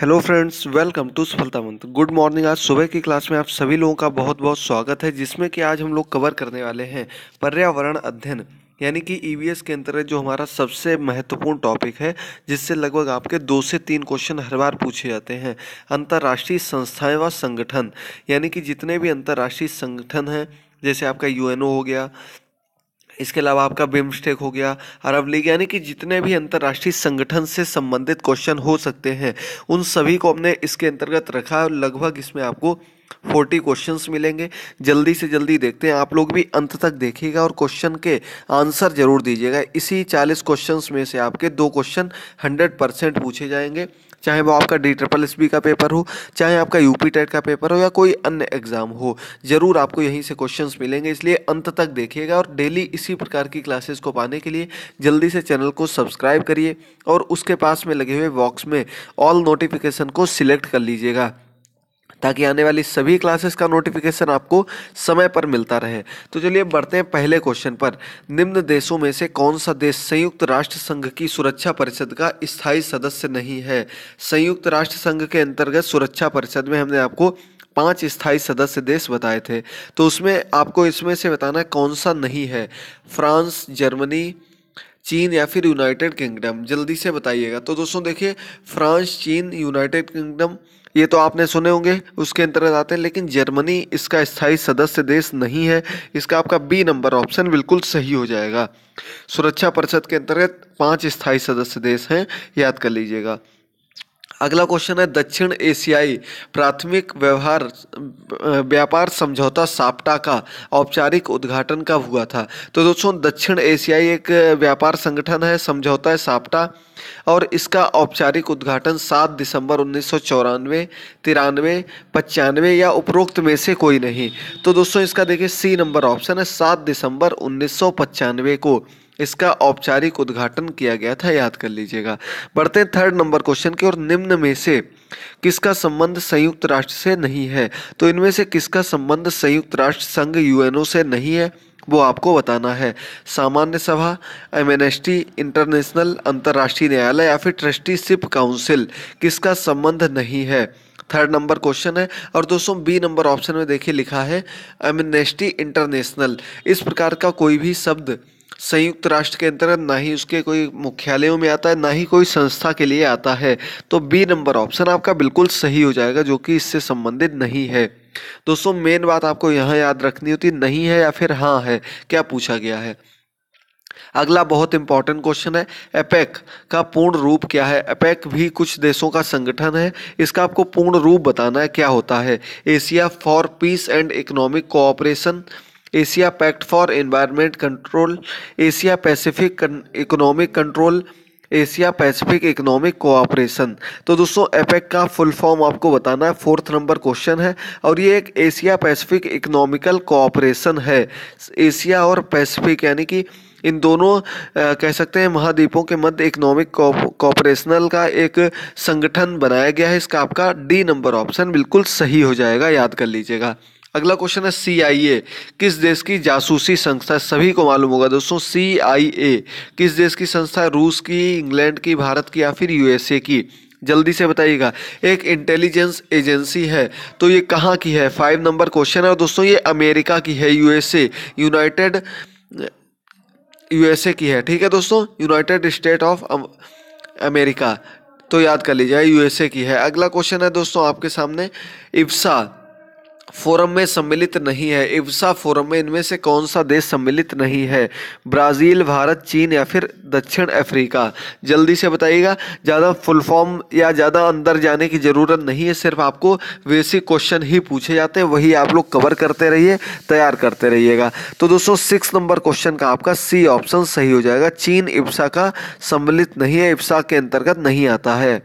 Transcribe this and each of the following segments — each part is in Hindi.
hello friends welcome to Safalta month good morning आज सुबह की क्लास में आप सभी लोगों का बहुत बहुत स्वागत है जिसमें कि आज हम लोग कवर करने वाले हैं पर्यावरण अध्ययन यानी कि ई e के अंतर्गत जो हमारा सबसे महत्वपूर्ण टॉपिक है जिससे लगभग आपके दो से तीन क्वेश्चन हर बार पूछे जाते हैं अंतर्राष्ट्रीय संस्थाएं व संगठन यानी कि जितने भी अंतर्राष्ट्रीय संगठन हैं जैसे आपका यूएनओ हो गया इसके अलावा आपका बिम्स्टेक हो गया अरब लीग यानी कि जितने भी अंतर्राष्ट्रीय संगठन से संबंधित क्वेश्चन हो सकते हैं उन सभी को हमने इसके अंतर्गत रखा है लगभग इसमें आपको फोर्टी क्वेश्चंस मिलेंगे जल्दी से जल्दी देखते हैं आप लोग भी अंत तक देखिएगा और क्वेश्चन के आंसर जरूर दीजिएगा इसी चालीस क्वेश्चंस में से आपके दो क्वेश्चन हंड्रेड परसेंट पूछे जाएंगे चाहे वो आपका डी ट्रिपल एस बी का पेपर हो चाहे आपका यूपी टेट का पेपर हो या कोई अन्य एग्ज़ाम हो ज़रूर आपको यहीं से क्वेश्चंस मिलेंगे इसलिए अंत तक देखिएगा और डेली इसी प्रकार की क्लासेस को पाने के लिए जल्दी से चैनल को सब्सक्राइब करिए और उसके पास में लगे हुए बॉक्स में ऑल नोटिफिकेशन को सिलेक्ट कर लीजिएगा ताकि आने वाली सभी क्लासेस का नोटिफिकेशन आपको समय पर मिलता रहे तो चलिए बढ़ते हैं पहले क्वेश्चन पर निम्न देशों में से कौन सा देश संयुक्त राष्ट्र संघ की सुरक्षा परिषद का स्थायी सदस्य नहीं है संयुक्त राष्ट्र संघ के अंतर्गत सुरक्षा परिषद में हमने आपको पांच स्थायी सदस्य देश बताए थे तो उसमें आपको इसमें से बताना कौन सा नहीं है फ्रांस जर्मनी चीन या फिर यूनाइटेड किंगडम जल्दी से बताइएगा तो दोस्तों देखिए फ्रांस चीन यूनाइटेड किंगडम ये तो आपने सुने होंगे उसके अंतर्गत आते हैं लेकिन जर्मनी इसका स्थायी सदस्य देश नहीं है इसका आपका बी नंबर ऑप्शन बिल्कुल सही हो जाएगा सुरक्षा परिषद के अंतर्गत पांच स्थायी सदस्य देश हैं याद कर लीजिएगा अगला क्वेश्चन है दक्षिण एशियाई प्राथमिक व्यवहार व्यापार समझौता साप्टा का औपचारिक उद्घाटन कब हुआ था तो दोस्तों दक्षिण एशियाई एक व्यापार संगठन है समझौता है साप्टा और इसका औपचारिक उद्घाटन 7 दिसंबर उन्नीस सौ चौरानवे तिरानवे पचानवे या उपरोक्त में से कोई नहीं तो दोस्तों इसका देखिए सी नंबर ऑप्शन है 7 दिसंबर उन्नीस को इसका औपचारिक उद्घाटन किया गया था याद कर लीजिएगा बढ़ते हैं थर्ड नंबर क्वेश्चन के और निम्न में से किसका संबंध संयुक्त राष्ट्र से नहीं है तो इनमें से किसका संबंध संयुक्त राष्ट्र संघ यूएनओ से नहीं है वो आपको बताना है सामान्य सभा एम इंटरनेशनल अंतर्राष्ट्रीय न्यायालय या फिर ट्रस्टीशिप काउंसिल किसका संबंध नहीं है थर्ड नंबर क्वेश्चन है और दोस्तों बी नंबर ऑप्शन में देखिए लिखा है एमनेस्टी इंटरनेशनल इस प्रकार का कोई भी शब्द संयुक्त राष्ट्र के अंतर्गत ना ही उसके कोई मुख्यालयों में आता है ना ही कोई संस्था के लिए आता है तो बी नंबर ऑप्शन आपका बिल्कुल सही हो जाएगा जो कि इससे संबंधित नहीं है दोस्तों मेन बात आपको यहाँ याद रखनी होती नहीं है या फिर हाँ है क्या पूछा गया है अगला बहुत इंपॉर्टेंट क्वेश्चन है एपेक का पूर्ण रूप क्या है एपेक भी कुछ देशों का संगठन है इसका आपको पूर्ण रूप बताना है क्या होता है Asia for peace and economic cooperation Asia pact for environment control Asia Pacific economic control Asia Pacific economic cooperation तो दोस्तों एपेक का फुल फॉर्म आपको बताना है फोर्थ नंबर क्वेश्चन है और ये एक एशिया पैसिफिक इकोनॉमिकल कोऑपरेशन है एशिया और पैसिफिक यानी कि इन दोनों आ, कह सकते हैं महाद्वीपों के मध्य इकोनॉमिक कोऑपरेशनल का एक संगठन बनाया गया है इसका आपका डी नंबर ऑप्शन बिल्कुल सही हो जाएगा याद कर लीजिएगा अगला क्वेश्चन है ए किस देश की जासूसी संस्था सभी को मालूम होगा दोस्तों ए किस देश की संस्था है रूस की इंग्लैंड की भारत की या फिर यूएसए की जल्दी से बताइएगा एक इंटेलिजेंस एजेंसी है तो ये कहाँ की है फाइव नंबर क्वेश्चन है और दोस्तों ये अमेरिका की है यूएसए यूनाइटेड यूएसए की है ठीक है दोस्तों यूनाइटेड स्टेट ऑफ अमेरिका तो याद कर लीजिए यूएसए की है अगला क्वेश्चन है दोस्तों आपके सामने इफ्सा फोरम में सम्मिलित नहीं है इब्सा फोरम में इनमें से कौन सा देश सम्मिलित नहीं है ब्राज़ील भारत चीन या फिर दक्षिण अफ्रीका जल्दी से बताइएगा ज़्यादा फुल फॉर्म या ज़्यादा अंदर जाने की ज़रूरत नहीं है सिर्फ आपको बेसिक क्वेश्चन ही पूछे जाते हैं वही आप लोग कवर करते रहिए तैयार करते रहिएगा तो दोस्तों सिक्स नंबर क्वेश्चन का आपका सी ऑप्शन सही हो जाएगा चीन इब्सा का सम्मिलित नहीं है इब्सा के अंतर्गत नहीं आता है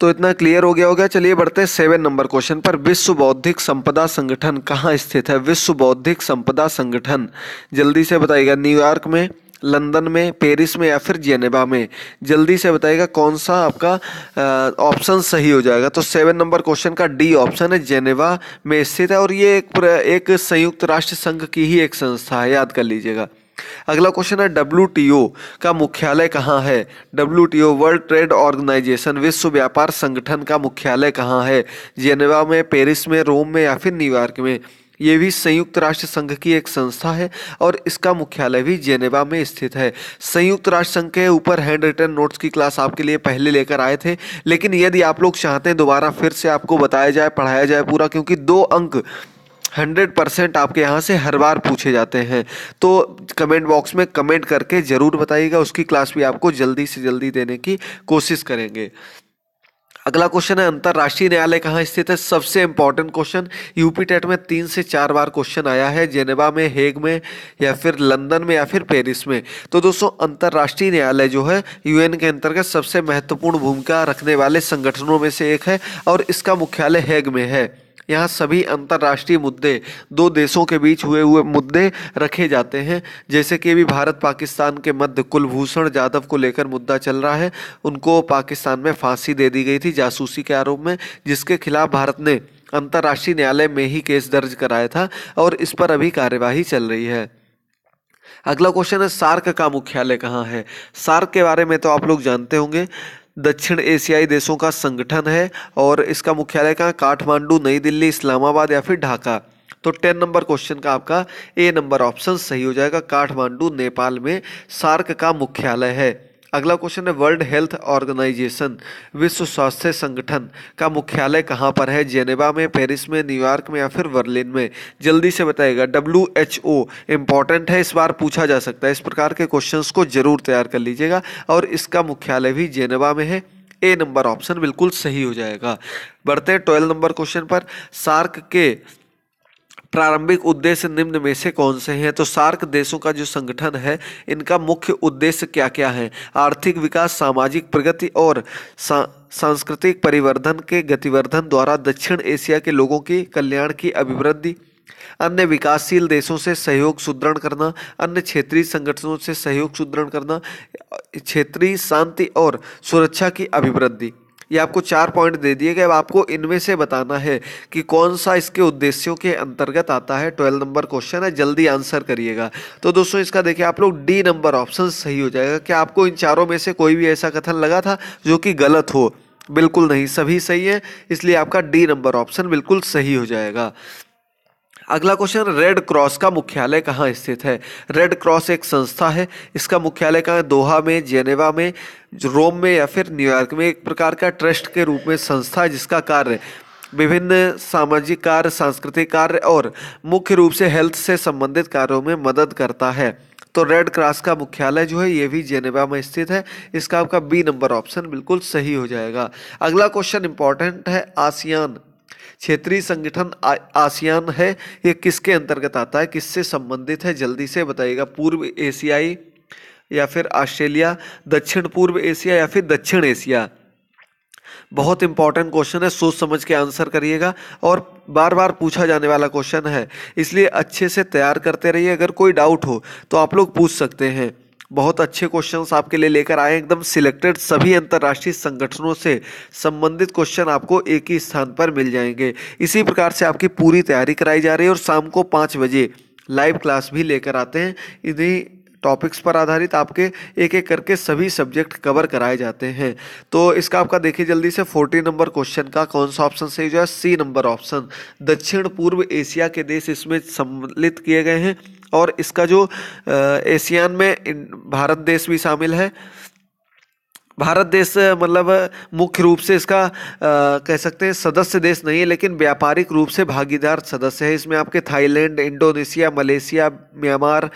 तो इतना क्लियर हो गया होगा चलिए बढ़ते हैं सेवन नंबर क्वेश्चन पर विश्व बौद्धिक संपदा संगठन कहाँ स्थित है विश्व बौद्धिक संपदा संगठन जल्दी से बताइएगा न्यूयॉर्क में लंदन में पेरिस में या फिर जेनेवा में जल्दी से बताइएगा कौन सा आपका ऑप्शन सही हो जाएगा तो सेवन नंबर क्वेश्चन का डी ऑप्शन है जेनेवा में स्थित है और ये एक एक संयुक्त राष्ट्र संघ की ही एक संस्था है याद कर लीजिएगा अगला क्वेश्चन है डब्ल्यू का मुख्यालय कहाँ है डब्ल्यू वर्ल्ड ट्रेड ऑर्गेनाइजेशन विश्व व्यापार संगठन का मुख्यालय कहाँ है जेनेवा में पेरिस में रोम में या फिर न्यूयॉर्क में ये भी संयुक्त राष्ट्र संघ की एक संस्था है और इसका मुख्यालय भी जेनेवा में स्थित है संयुक्त राष्ट्र संघ के ऊपर हैंड रिटर्न नोट्स की क्लास आपके लिए पहले लेकर आए थे लेकिन यदि आप लोग चाहते हैं दोबारा फिर से आपको बताया जाए पढ़ाया जाए पूरा क्योंकि दो अंक हंड्रेड परसेंट आपके यहाँ से हर बार पूछे जाते हैं तो कमेंट बॉक्स में कमेंट करके ज़रूर बताइएगा उसकी क्लास भी आपको जल्दी से जल्दी देने की कोशिश करेंगे अगला क्वेश्चन है अंतर्राष्ट्रीय न्यायालय कहाँ स्थित है सबसे इंपॉर्टेंट क्वेश्चन यूपी टेट में तीन से चार बार क्वेश्चन आया है जेनेवा में हेग में या फिर लंदन में या फिर पेरिस में तो दोस्तों अंतर्राष्ट्रीय न्यायालय जो है यूएन के अंतर्गत सबसे महत्वपूर्ण भूमिका रखने वाले संगठनों में से एक है और इसका मुख्यालय हेग में है यहाँ सभी अंतर्राष्ट्रीय मुद्दे दो देशों के बीच हुए हुए मुद्दे रखे जाते हैं जैसे कि अभी भारत पाकिस्तान के मध्य कुलभूषण जाधव को लेकर मुद्दा चल रहा है उनको पाकिस्तान में फांसी दे दी गई थी जासूसी के आरोप में जिसके खिलाफ भारत ने अंतर्राष्ट्रीय न्यायालय में ही केस दर्ज कराया था और इस पर अभी कार्यवाही चल रही है अगला क्वेश्चन है सार्क का मुख्यालय कहाँ है सार्क के बारे में तो आप लोग जानते होंगे दक्षिण एशियाई देशों का संगठन है और इसका मुख्यालय कहाँ काठमांडू नई दिल्ली इस्लामाबाद या फिर ढाका तो टेन नंबर क्वेश्चन का आपका ए नंबर ऑप्शन सही हो जाएगा काठमांडू नेपाल में सार्क का मुख्यालय है अगला क्वेश्चन है वर्ल्ड हेल्थ ऑर्गेनाइजेशन विश्व स्वास्थ्य संगठन का मुख्यालय कहाँ पर है जेनेवा में पेरिस में न्यूयॉर्क में या फिर बर्लिन में जल्दी से बताएगा डब्ल्यू एच ओ इम्पॉर्टेंट है इस बार पूछा जा सकता है इस प्रकार के क्वेश्चन को जरूर तैयार कर लीजिएगा और इसका मुख्यालय भी जेनेवा में है ए नंबर ऑप्शन बिल्कुल सही हो जाएगा बढ़ते हैं ट्वेल्व नंबर क्वेश्चन पर सार्क के प्रारंभिक उद्देश्य निम्न में से कौन से हैं तो सार्क देशों का जो संगठन है इनका मुख्य उद्देश्य क्या क्या है आर्थिक विकास सामाजिक प्रगति और सा, सांस्कृतिक परिवर्धन के गतिवर्धन द्वारा दक्षिण एशिया के लोगों के कल्याण की अभिवृद्धि अन्य विकासशील देशों से सहयोग सुदृढ़ करना अन्य क्षेत्रीय संगठनों से सहयोग सुदृढ़ करना क्षेत्रीय शांति और सुरक्षा की अभिवृद्धि ये आपको चार पॉइंट दे दिए गए अब आपको इनमें से बताना है कि कौन सा इसके उद्देश्यों के अंतर्गत आता है ट्वेल्व नंबर क्वेश्चन है जल्दी आंसर करिएगा तो दोस्तों इसका देखिए आप लोग डी नंबर ऑप्शन सही हो जाएगा क्या आपको इन चारों में से कोई भी ऐसा कथन लगा था जो कि गलत हो बिल्कुल नहीं सभी सही है इसलिए आपका डी नंबर ऑप्शन बिल्कुल सही हो जाएगा अगला क्वेश्चन रेड क्रॉस का मुख्यालय कहाँ स्थित है रेड क्रॉस एक संस्था है इसका मुख्यालय कहाँ दोहा में जेनेवा में रोम में या फिर न्यूयॉर्क में एक प्रकार का ट्रस्ट के रूप में संस्था जिसका कार्य विभिन्न सामाजिक कार्य सांस्कृतिक कार्य और मुख्य रूप से हेल्थ से संबंधित कार्यों में मदद करता है तो रेड क्रॉस का मुख्यालय जो है ये भी जेनेवा में स्थित है इसका आपका बी नंबर ऑप्शन बिल्कुल सही हो जाएगा अगला क्वेश्चन इंपॉर्टेंट है आसियान क्षेत्रीय संगठन आ, आसियान है ये किसके अंतर्गत आता है किससे संबंधित है जल्दी से बताइएगा पूर्व एशियाई या फिर ऑस्ट्रेलिया दक्षिण पूर्व एशिया या फिर दक्षिण एशिया बहुत इंपॉर्टेंट क्वेश्चन है सोच समझ के आंसर करिएगा और बार बार पूछा जाने वाला क्वेश्चन है इसलिए अच्छे से तैयार करते रहिए अगर कोई डाउट हो तो आप लोग पूछ सकते हैं बहुत अच्छे क्वेश्चंस आपके लिए लेकर आए एकदम सिलेक्टेड सभी अंतर्राष्ट्रीय संगठनों से संबंधित क्वेश्चन आपको एक ही स्थान पर मिल जाएंगे इसी प्रकार से आपकी पूरी तैयारी कराई जा रही है और शाम को पाँच बजे लाइव क्लास भी लेकर आते हैं इन्हीं टॉपिक्स पर आधारित आपके एक एक करके सभी सब्जेक्ट कवर कराए जाते हैं तो इसका आपका देखिए जल्दी से फोर्टी नंबर क्वेश्चन का कौन सा ऑप्शन सही जो है सी नंबर ऑप्शन दक्षिण पूर्व एशिया के देश इसमें सम्मिलित किए गए हैं और इसका जो एशियान में भारत देश भी शामिल है भारत देश मतलब मुख्य रूप से इसका आ, कह सकते हैं सदस्य देश नहीं है लेकिन व्यापारिक रूप से भागीदार सदस्य है इसमें आपके Thailand Indonesia Malaysia Myanmar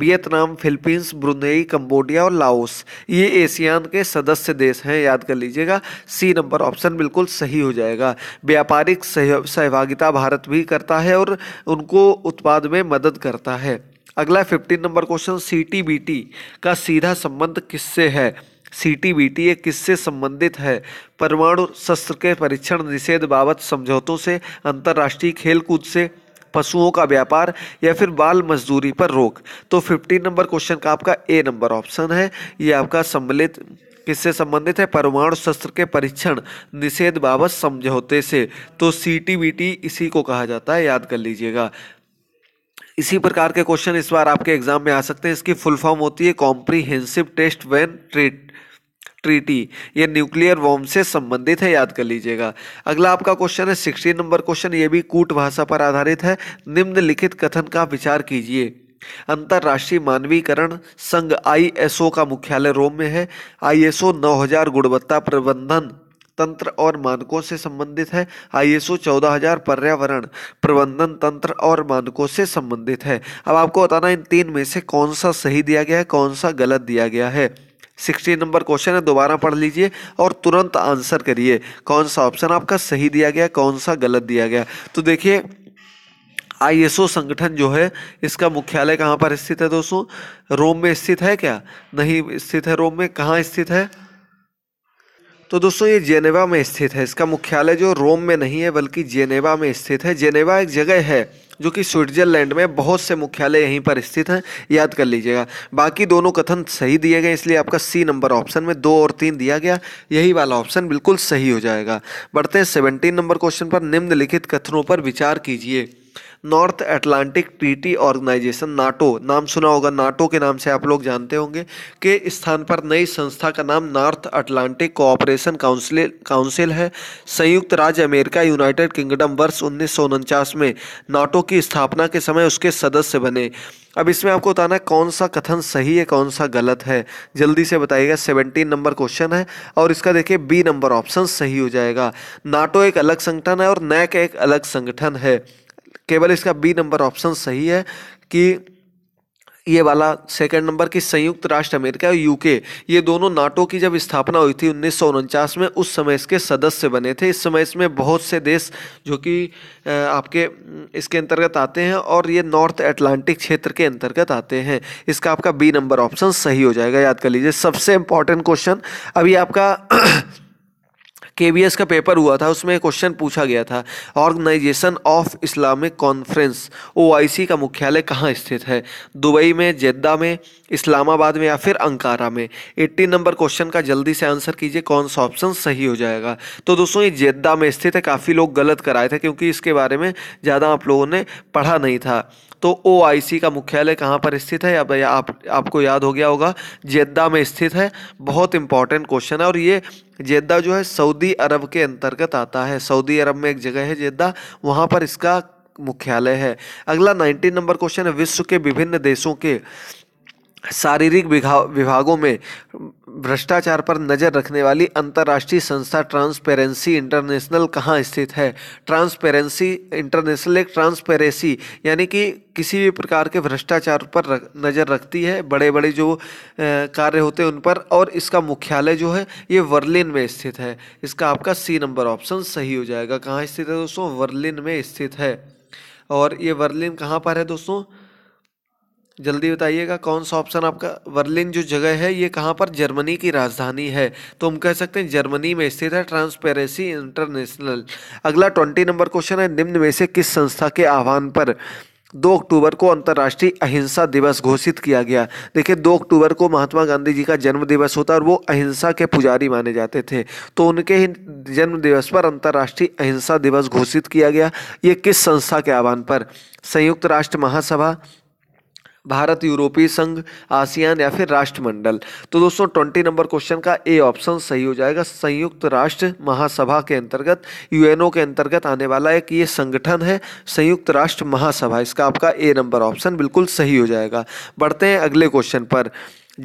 Vietnam Philippines Brunei Cambodia और लाओस ये एशियान के सदस्य देश हैं याद कर लीजिएगा सी नंबर ऑप्शन बिल्कुल सही हो जाएगा व्यापारिक सहभागिता भारत भी करता है और उनको उत्पाद में मदद करता है अगला फिफ्टीन नंबर क्वेश्चन सी का सीधा संबंध किससे है सी टी बी टी किससे संबंधित है परमाणु शस्त्र के परीक्षण निषेध बाबत समझौतों से अंतर्राष्ट्रीय खेलकूद से पशुओं का व्यापार या फिर बाल मजदूरी पर रोक तो फिफ्टीन नंबर क्वेश्चन का आपका ए नंबर ऑप्शन है ये आपका सम्मिलित किससे संबंधित है परमाणु शस्त्र के परीक्षण निषेध बाबत समझौते से तो सी टी बी टी इसी को कहा जाता है याद कर लीजिएगा इसी प्रकार के क्वेश्चन इस बार आपके एग्जाम में आ सकते हैं इसकी फुल फॉर्म होती है comprehensive test ban treat treaty ये न्यूक्लियर वॉम से संबंधित है याद कर लीजिएगा अगला आपका क्वेश्चन है सिक्सटीन नंबर क्वेश्चन ये भी कूट भाषा पर आधारित है निम्नलिखित कथन का विचार कीजिए अंतर्राष्ट्रीय मानवीकरण संघ आईएसओ का मुख्यालय रोम में है आईएसओ 9000 गुणवत्ता प्रबंधन तंत्र और मानकों से संबंधित है आईएसओ 14000 पर्यावरण प्रबंधन तंत्र और मानकों से संबंधित है अब आपको बताना इन तीन में से कौन सा सही दिया गया है कौन सा गलत दिया गया है सिक्सटी नंबर क्वेश्चन है दोबारा पढ़ लीजिए और तुरंत आंसर करिए कौन सा ऑप्शन आपका सही दिया गया कौन सा गलत दिया गया तो देखिए आईएसओ संगठन जो है इसका मुख्यालय कहाँ पर स्थित है दोस्तों रोम में स्थित है क्या नहीं स्थित है रोम में कहाँ स्थित है तो दोस्तों ये जेनेवा में स्थित है इसका मुख्यालय जो रोम में नहीं है बल्कि जेनेवा में स्थित है जेनेवा एक जगह है जो कि स्विट्जरलैंड में बहुत से मुख्यालय यहीं पर स्थित हैं याद कर लीजिएगा बाकी दोनों कथन सही दिए गए इसलिए आपका सी नंबर ऑप्शन में दो और तीन दिया गया यही वाला ऑप्शन बिल्कुल सही हो जाएगा बढ़ते हैं सेवनटीन नंबर क्वेश्चन पर निम्नलिखित कथनों पर विचार कीजिए North Atlantic Treaty Organization NATO नाम सुना होगा नाटो के नाम से आप लोग जानते होंगे के स्थान पर नई संस्था का नाम North Atlantic Cooperation Council Council है संयुक्त राज्य अमेरिका यूनाइटेड किंगडम वर्ष उन्नीस में नाटो की स्थापना के समय उसके सदस्य बने अब इसमें आपको बताना है कौन सा कथन सही है कौन सा गलत है जल्दी से बताइएगा सेवनटीन नंबर क्वेश्चन है और इसका देखिए बी नंबर ऑप्शन सही हो जाएगा नाटो एक अलग संगठन है और नैक एक अलग संगठन है केवल इसका बी नंबर ऑप्शन सही है कि ये वाला सेकंड नंबर की संयुक्त राष्ट्र अमेरिका और यूके ये दोनों नाटो की जब स्थापना हुई थी उन्नीस में उस समय इसके सदस्य बने थे इस समय इसमें बहुत से देश जो कि आपके इसके अंतर्गत आते हैं और ये नॉर्थ एटलांटिक क्षेत्र के अंतर्गत आते हैं इसका आपका बी नंबर ऑप्शन सही हो जाएगा याद कर लीजिए सबसे इंपॉर्टेंट क्वेश्चन अभी आपका के का पेपर हुआ था उसमें क्वेश्चन पूछा गया था Organization of Islamic Conference O का मुख्यालय कहाँ स्थित है दुबई में जेद्दा में इस्लामाबाद में या फिर अंकारा में एट्टी नंबर क्वेश्चन का जल्दी से आंसर कीजिए कौन सा ऑप्शन सही हो जाएगा तो दोस्तों ये जेद्दा में स्थित है काफ़ी लोग गलत कराए थे क्योंकि इसके बारे में ज़्यादा आप लोगों ने पढ़ा नहीं था तो सी का मुख्यालय कहाँ पर स्थित है अब आप आपको याद हो गया होगा जेद्दा में स्थित है बहुत इंपॉर्टेंट क्वेश्चन है और ये जेद्दा जो है सऊदी अरब के अंतर्गत आता है सऊदी अरब में एक जगह है जेद्दा वहाँ पर इसका मुख्यालय है अगला नाइनटीन नंबर क्वेश्चन है विश्व के विभिन्न देशों के शारीरिक विभागों में भ्रष्टाचार पर नज़र रखने वाली अंतर्राष्ट्रीय संस्था ट्रांसपेरेंसी इंटरनेशनल कहाँ स्थित है ट्रांसपेरेंसी इंटरनेशनल एक ट्रांसपेरेंसी यानी कि किसी भी प्रकार के भ्रष्टाचार पर रख, नज़र रखती है बड़े बड़े जो कार्य होते हैं उन पर और इसका मुख्यालय जो है ये वर्लिन में स्थित है इसका आपका सी नंबर ऑप्शन सही हो जाएगा कहाँ स्थित है दोस्तों वर्लिन में स्थित है और ये वर्लिन कहाँ पर है दोस्तों जल्दी बताइएगा कौन सा ऑप्शन आपका वर्लिन जो जगह है ये कहाँ पर जर्मनी की राजधानी है तो हम कह सकते हैं जर्मनी में स्थित है ट्रांसपेरेंसी इंटरनेशनल अगला ट्वेंटी नंबर क्वेश्चन है निम्न में से किस संस्था के आह्वान पर दो अक्टूबर को अंतर्राष्ट्रीय अहिंसा दिवस घोषित किया गया देखिए दो अक्टूबर को महात्मा गांधी जी का जन्म दिवस होता और वो अहिंसा के पुजारी माने जाते थे तो उनके ही जन्म दिवस पर अंतर्राष्ट्रीय अहिंसा दिवस घोषित किया गया ये किस संस्था के आह्वान पर संयुक्त राष्ट्र महासभा भारत यूरोपीय संघ आसियान या फिर राष्ट्रमंडल तो दोस्तों ट्वेंटी नंबर क्वेश्चन का ए ऑप्शन सही हो जाएगा संयुक्त राष्ट्र महासभा के अंतर्गत यूएनओ के अंतर्गत आने वाला एक ये संगठन है संयुक्त राष्ट्र महासभा इसका आपका ए नंबर ऑप्शन बिल्कुल सही हो जाएगा बढ़ते हैं अगले क्वेश्चन पर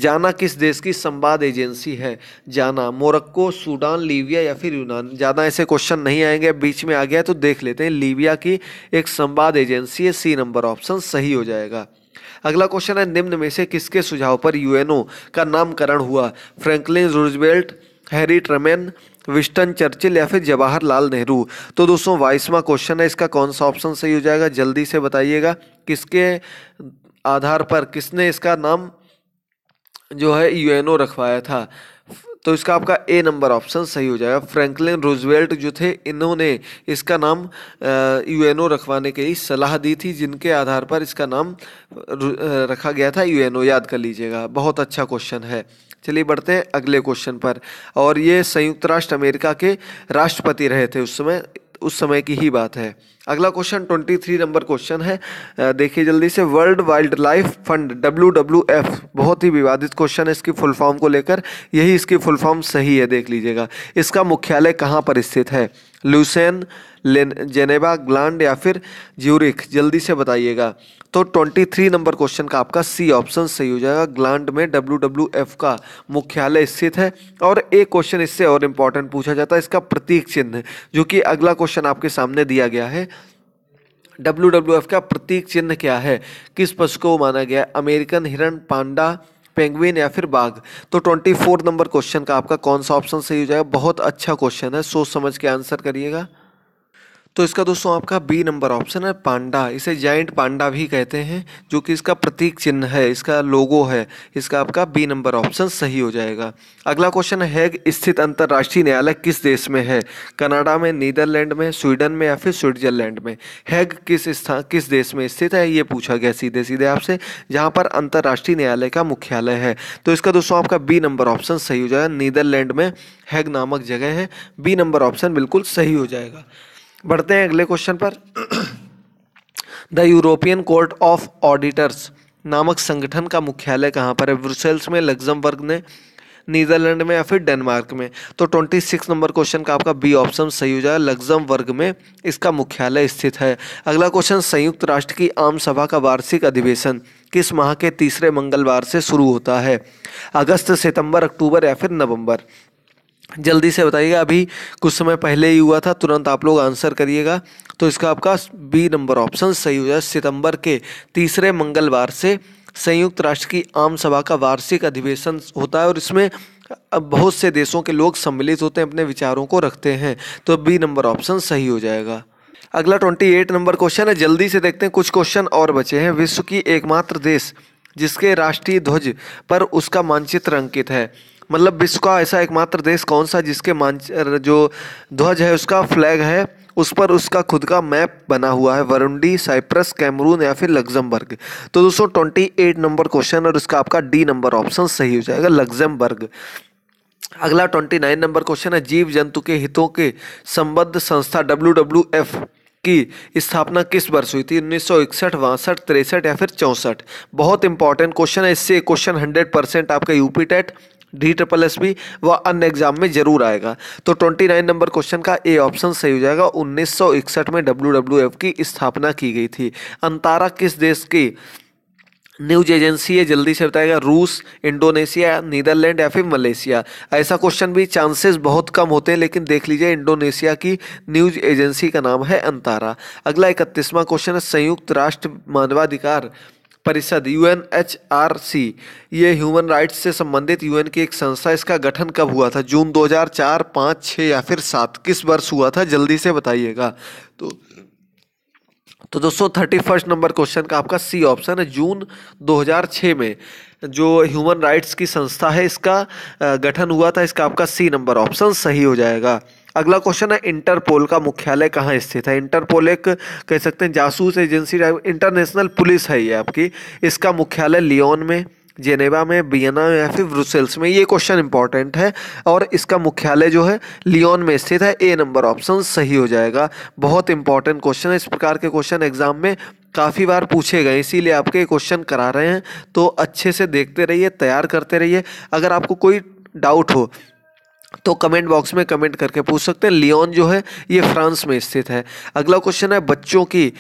जाना किस देश की संवाद एजेंसी है जाना मोरक्को सूडान लीबिया या फिर यूनान ज़्यादा ऐसे क्वेश्चन नहीं आएंगे बीच में आ गया तो देख लेते हैं लीबिया की एक संवाद एजेंसी है सी नंबर ऑप्शन सही हो जाएगा अगला क्वेश्चन है निम्न में से किसके सुझाव पर यूएनओ का नामकरण हुआ Franklin Roosevelt Harry Truman Winston Churchill या फिर जवाहरलाल नेहरू तो दोस्तों बाईसवा क्वेश्चन है इसका कौन सा ऑप्शन सही हो जाएगा जल्दी से बताइएगा किसके आधार पर किसने इसका नाम जो है यूएनओ रखवाया था तो इसका आपका ए नंबर ऑप्शन सही हो जाएगा फ्रैंकलिन रूजवेल्ट जो थे इन्होंने इसका नाम यूएनओ रखवाने की सलाह दी थी जिनके आधार पर इसका नाम रखा गया था यूएनओ याद कर लीजिएगा बहुत अच्छा क्वेश्चन है चलिए बढ़ते हैं अगले क्वेश्चन पर और ये संयुक्त राष्ट्र अमेरिका के राष्ट्रपति रहे थे उस समय उस समय की ही बात है अगला question twenty three number question है देखिए जल्दी से world wildlife fund W W F बहुत ही विवादित क्वेश्चन है इसकी फुल फॉर्म को लेकर यही इसकी फुल फॉर्म सही है देख लीजिएगा इसका मुख्यालय कहाँ पर स्थित है ल्यूसेन जेनेवा ग्लैंड या फिर ज्यूरिक जल्दी से बताइएगा तो 23 नंबर क्वेश्चन का आपका सी ऑप्शन सही हो जाएगा ग्लैंड में डब्ल्यू एफ का मुख्यालय स्थित है और एक क्वेश्चन इससे और इम्पॉर्टेंट पूछा जाता है इसका प्रतीक चिन्ह जो कि अगला क्वेश्चन आपके सामने दिया गया है डब्ल्यू डब्ल्यू एफ का प्रतीक चिन्ह क्या है किस पशु को माना गया अमेरिकन हिरण पांडा पेंगुइन या फिर बाघ तो ट्वेंटी फोर नंबर क्वेश्चन का आपका कौन सा ऑप्शन सही हो जाएगा बहुत अच्छा क्वेश्चन है सोच समझ के आंसर करिएगा तो इसका दोस्तों आपका बी नंबर ऑप्शन है पांडा इसे जाइंट पांडा भी कहते हैं जो कि इसका प्रतीक चिन्ह है इसका लोगो है इसका आपका बी नंबर ऑप्शन सही हो जाएगा अगला क्वेश्चन हैग स्थित अंतर्राष्ट्रीय न्यायालय किस देश में है कनाडा में नीदरलैंड में स्वीडन में या फिर स्विट्जरलैंड में हैग किस स्थान किस देश में स्थित है ये पूछा गया सीधे सीधे आपसे जहाँ पर अंतर्राष्ट्रीय न्यायालय का मुख्यालय है तो इसका दोस्तों आपका बी नंबर ऑप्शन सही हो जाएगा नीदरलैंड में हैग नामक जगह है बी नंबर ऑप्शन बिल्कुल सही हो जाएगा बढ़ते हैं अगले क्वेश्चन पर the European Court of Auditors नामक संगठन का मुख्यालय कहाँ पर है ब्रुसेल्स में लग्जमबर्ग ने नीदरलैंड में या फिर डेनमार्क में तो ट्वेंटी सिक्स नंबर क्वेश्चन का आपका बी ऑप्शन सही हो जाए लग्जम वर्ग में इसका मुख्यालय स्थित है अगला क्वेश्चन संयुक्त राष्ट्र की आम सभा का वार्षिक अधिवेशन किस माह के तीसरे मंगलवार से शुरू होता है अगस्त सितंबर अक्टूबर या फिर नवंबर जल्दी से बताइएगा अभी कुछ समय पहले ही हुआ था तुरंत आप लोग आंसर करिएगा तो इसका आपका बी नंबर ऑप्शन सही हो जाए सितंबर के तीसरे मंगलवार से संयुक्त राष्ट्र की आम सभा का वार्षिक अधिवेशन होता है और इसमें बहुत से देशों के लोग सम्मिलित होते हैं अपने विचारों को रखते हैं तो बी नंबर ऑप्शन सही हो जाएगा अगला ट्वेंटी एट नंबर क्वेश्चन है जल्दी से देखते हैं कुछ क्वेश्चन और बचे हैं विश्व की एकमात्र देश जिसके राष्ट्रीय ध्वज पर उसका मानचित्र अंकित है मतलब विश्व का ऐसा एकमात्र देश कौन सा जिसके मान जो ध्वज है उसका फ्लैग है उस पर उसका खुद का मैप बना हुआ है वरुंडी साइप्रस कैमरून या फिर लग्जमबर्ग तो दोस्तों ट्वेंटी एट नंबर क्वेश्चन और इसका आपका डी नंबर ऑप्शन सही हो जाएगा लग्जमबर्ग अगला ट्वेंटी नाइन नंबर क्वेश्चन है जीव जंतु के हितों के संबद्ध संस्था डब्ल्यू डब्ल्यू एफ की स्थापना किस वर्ष हुई थी उन्नीस सौ इकसठ बासठ तिरसठ या फिर चौंसठ बहुत इंपॉर्टेंट क्वेश्चन है इससे क्वेश्चन हंड्रेड परसेंट आपका UP TET D triple S B व अन्य एग्जाम में जरूर आएगा तो ट्वेंटी नाइन नंबर क्वेश्चन का ए ऑप्शन सही हो जाएगा उन्नीस में डब्ल्यू डब्ल्यू एफ की स्थापना की गई थी अंतारा किस देश की न्यूज एजेंसी है जल्दी से बताएगा रूस इंडोनेशिया नीदरलैंड या फिर मलेशिया ऐसा क्वेश्चन भी चांसेस बहुत कम होते हैं लेकिन देख लीजिए इंडोनेशिया की न्यूज एजेंसी का नाम है अंतारा अगला इकतीसवां क्वेश्चन है संयुक्त राष्ट्र मानवाधिकार परिषद U N H R C ये ह्यूमन राइट्स से संबंधित यू एन की एक संस्था इसका गठन कब हुआ था जून दो हजार चार पाँच छः या फिर सात किस वर्ष हुआ था जल्दी से बताइएगा तो तो दोस्तों थर्टी फर्स्ट नंबर क्वेश्चन का आपका सी ऑप्शन है जून 2006 में जो ह्यूमन राइट्स की संस्था है इसका गठन हुआ था इसका आपका सी नंबर ऑप्शन सही हो जाएगा अगला क्वेश्चन है इंटरपोल का मुख्यालय कहाँ स्थित है इंटरपोल एक कह सकते हैं जासूस एजेंसी इंटरनेशनल पुलिस है ये आपकी इसका मुख्यालय लियोन में जेनेवा में बियना या फिर ब्रुसेल्स में ये क्वेश्चन इंपॉर्टेंट है और इसका मुख्यालय जो है लियोन में स्थित है ए नंबर ऑप्शन सही हो जाएगा बहुत इंपॉर्टेंट क्वेश्चन है इस प्रकार के क्वेश्चन एग्जाम में काफ़ी बार पूछे गए इसीलिए आपके क्वेश्चन करा रहे हैं तो अच्छे से देखते रहिए तैयार करते रहिए अगर आपको कोई डाउट हो तो कमेंट बॉक्स में कमेंट करके पूछ सकते हैं लियोन जो है ये फ्रांस में स्थित है अगला क्वेश्चन है बच्चों की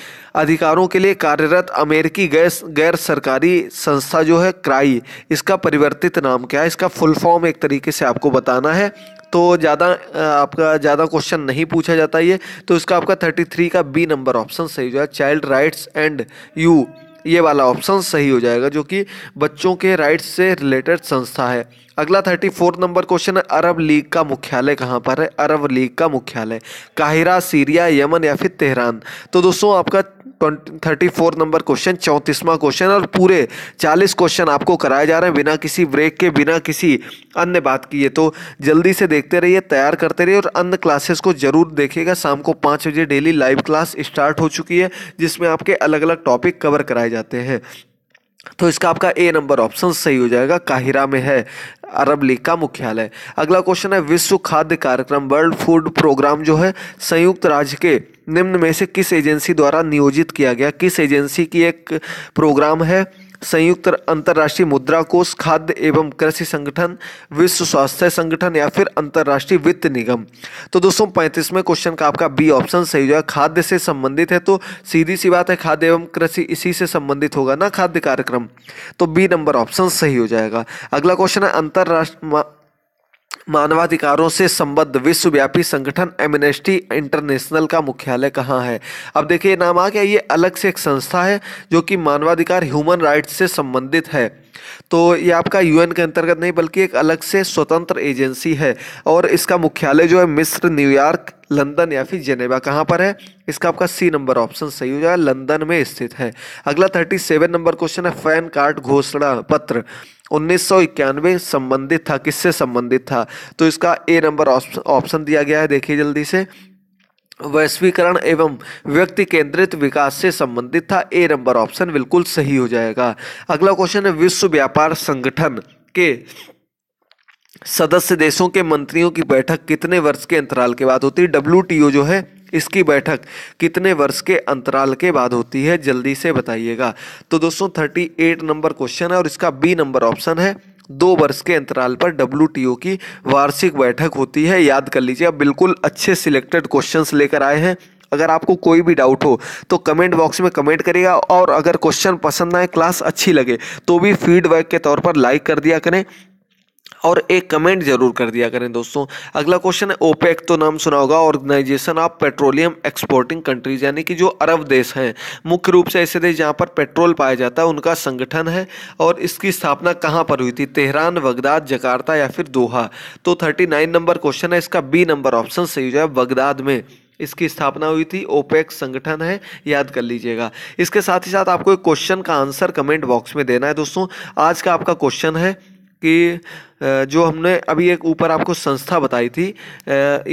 अधिकारों के लिए कार्यरत अमेरिकी गैर गैर सरकारी संस्था जो है क्राई इसका परिवर्तित नाम क्या है इसका फुल फॉर्म एक तरीके से आपको बताना है तो ज़्यादा आपका ज़्यादा क्वेश्चन नहीं पूछा जाता ये तो इसका आपका थ्री का बी नंबर ऑप्शन सही जो है चाइल्ड राइट्स एंड यू ये वाला ऑप्शन सही हो जाएगा जो कि बच्चों के राइट्स से रिलेटेड संस्था है अगला थर्टी फोर्थ नंबर क्वेश्चन है अरब लीग का मुख्यालय कहाँ पर है अरब लीग का मुख्यालय काहिरा सीरिया यमन या फिर तेहरान तो दोस्तों आपका थर्टी फोर नंबर क्वेश्चन चौंतीसवां क्वेश्चन और पूरे चालीस क्वेश्चन आपको कराए जा रहे हैं बिना किसी ब्रेक के बिना किसी अन्य बात किए तो जल्दी से देखते रहिए तैयार करते रहिए और अन्य क्लासेस को जरूर देखिएगा शाम को पाँच बजे डेली लाइव क्लास स्टार्ट हो चुकी है जिसमें आपके अलग अलग टॉपिक कवर कराए जाते हैं तो इसका आपका ए नंबर ऑप्शन सही हो जाएगा काहिरा में है अरब लीग का मुख्यालय अगला क्वेश्चन है विश्व खाद्य कार्यक्रम वर्ल्ड फूड प्रोग्राम जो है संयुक्त राज्य के निम्न में से किस एजेंसी द्वारा नियोजित किया गया किस एजेंसी की एक प्रोग्राम है संयुक्त अंतर्राष्ट्रीय मुद्रा कोष खाद्य एवं कृषि संगठन विश्व स्वास्थ्य संगठन या फिर अंतर्राष्ट्रीय वित्त निगम तो दोस्तों पैंतीसवें क्वेश्चन का आपका बी ऑप्शन सही हो खाद्य से संबंधित है तो सीधी सी बात है खाद्य एवं कृषि इसी से संबंधित होगा ना खाद्य कार्यक्रम तो बी नंबर ऑप्शन सही हो जाएगा अगला क्वेश्चन है अंतर्राष्ट्रीय मानवाधिकारों से संबद्ध विश्वव्यापी संगठन एमनेस्टी इंटरनेशनल का मुख्यालय कहाँ है अब देखिए नाम आ गया ये अलग से एक संस्था है जो कि मानवाधिकार ह्यूमन राइट्स से संबंधित है तो ये आपका यूएन के अंतर्गत नहीं बल्कि एक अलग से स्वतंत्र एजेंसी है और इसका मुख्यालय जो है मिस्र न्यूयॉर्क लंदन या फिर जेनेवा कहाँ पर है इसका आपका सी नंबर ऑप्शन सही हो जाएगा लंदन में स्थित है अगला थर्टी सेवन नंबर क्वेश्चन है फैन कार्ड घोषणा पत्र उन्नीस संबंधित था किससे संबंधित था तो इसका ए नंबर ऑप्शन दिया गया है देखिए जल्दी से वैश्वीकरण एवं व्यक्ति केंद्रित विकास से संबंधित था ए नंबर ऑप्शन बिल्कुल सही हो जाएगा अगला क्वेश्चन है विश्व व्यापार संगठन के सदस्य देशों के मंत्रियों की बैठक कितने वर्ष के अंतराल के बाद होती है डब्ल्यू जो है इसकी बैठक कितने वर्ष के अंतराल के बाद होती है जल्दी से बताइएगा तो दोस्तों थर्टी एट नंबर क्वेश्चन है और इसका बी नंबर ऑप्शन है दो वर्ष के अंतराल पर डब्ल्यू की वार्षिक बैठक होती है याद कर लीजिए अब बिल्कुल अच्छे सिलेक्टेड क्वेश्चंस लेकर आए हैं अगर आपको कोई भी डाउट हो तो कमेंट बॉक्स में कमेंट करिएगा और अगर क्वेश्चन पसंद आए क्लास अच्छी लगे तो भी फीडबैक के तौर पर लाइक कर दिया करें और एक कमेंट जरूर कर दिया करें दोस्तों अगला क्वेश्चन है ओपेक तो नाम सुना होगा Organization of Petroleum Exporting Countries यानी कि जो अरब देश हैं मुख्य रूप से ऐसे देश जहाँ पर पेट्रोल पाया जाता है उनका संगठन है और इसकी स्थापना कहाँ पर हुई थी तेहरान बगदाद जकार्ता या फिर दोहा तो थर्टी नाइन नंबर क्वेश्चन है इसका बी नंबर ऑप्शन सही हो जाए बगदाद में इसकी स्थापना हुई थी ओपेक संगठन है याद कर लीजिएगा इसके साथ ही साथ आपको एक क्वेश्चन का आंसर कमेंट बॉक्स में देना है दोस्तों आज का आपका क्वेश्चन है कि जो हमने अभी एक ऊपर आपको संस्था बताई थी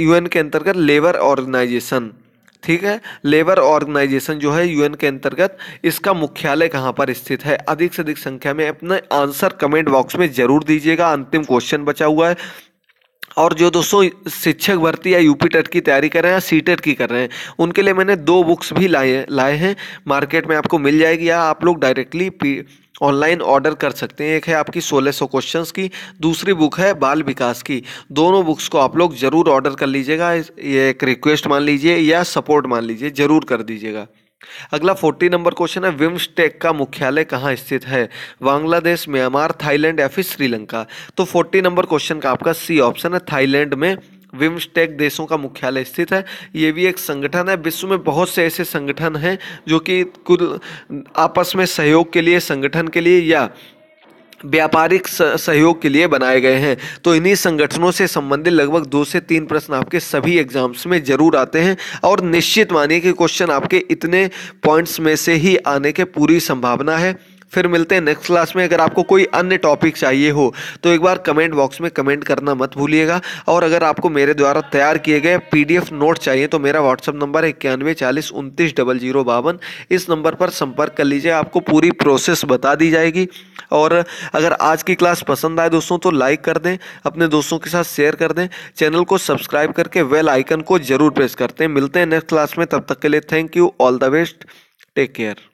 यूएन के अंतर्गत लेबर ऑर्गेनाइजेशन ठीक है लेबर ऑर्गेनाइजेशन जो है यूएन के अंतर्गत इसका मुख्यालय कहाँ पर स्थित है अधिक से अधिक संख्या में अपने आंसर कमेंट बॉक्स में जरूर दीजिएगा अंतिम क्वेश्चन बचा हुआ है और जो दोस्तों शिक्षक भर्ती या यूपी टेट की तैयारी कर रहे हैं या सी टेट की कर रहे हैं उनके लिए मैंने दो बुक्स भी लाए लाए हैं मार्केट में आपको मिल जाएगी या आप लोग डायरेक्टली ऑनलाइन ऑर्डर कर सकते हैं एक है आपकी सोलह सौ क्वेश्चन की दूसरी बुक है बाल विकास की दोनों बुक्स को आप लोग ज़रूर ऑर्डर कर लीजिएगा ये एक रिक्वेस्ट मान लीजिए या सपोर्ट मान लीजिए ज़रूर कर दीजिएगा अगला फोर्टी नंबर क्वेश्चन है विम्सटेक का मुख्यालय कहाँ स्थित है बांग्लादेश म्यांमार थाईलैंड या फिर श्रीलंका तो फोर्टी नंबर क्वेश्चन का आपका सी ऑप्शन है थाईलैंड में विम्सटेक देशों का मुख्यालय स्थित है ये भी एक संगठन है विश्व में बहुत से ऐसे संगठन हैं जो कि कुल आपस में सहयोग के लिए संगठन के लिए या व्यापारिक सहयोग के लिए बनाए गए हैं तो इन्हीं संगठनों से संबंधित लगभग दो से तीन प्रश्न आपके सभी एग्जाम्स में जरूर आते हैं और निश्चित मानिए कि क्वेश्चन आपके इतने पॉइंट्स में से ही आने के पूरी संभावना है फिर मिलते हैं नेक्स्ट क्लास में अगर आपको कोई अन्य टॉपिक चाहिए हो तो एक बार कमेंट बॉक्स में कमेंट करना मत भूलिएगा और अगर आपको मेरे द्वारा तैयार किए गए पीडीएफ नोट चाहिए तो मेरा व्हाट्सअप नंबर है इक्यानवे चालीस उनतीस डबल जीरो बावन इस नंबर पर संपर्क कर लीजिए आपको पूरी प्रोसेस बता दी जाएगी और अगर आज की क्लास पसंद आए दोस्तों तो लाइक कर दें अपने दोस्तों के साथ शेयर कर दें चैनल को सब्सक्राइब करके वेल आइकन को जरूर प्रेस करते हैं मिलते हैं नेक्स्ट क्लास में तब तक के लिए thank you all the best take care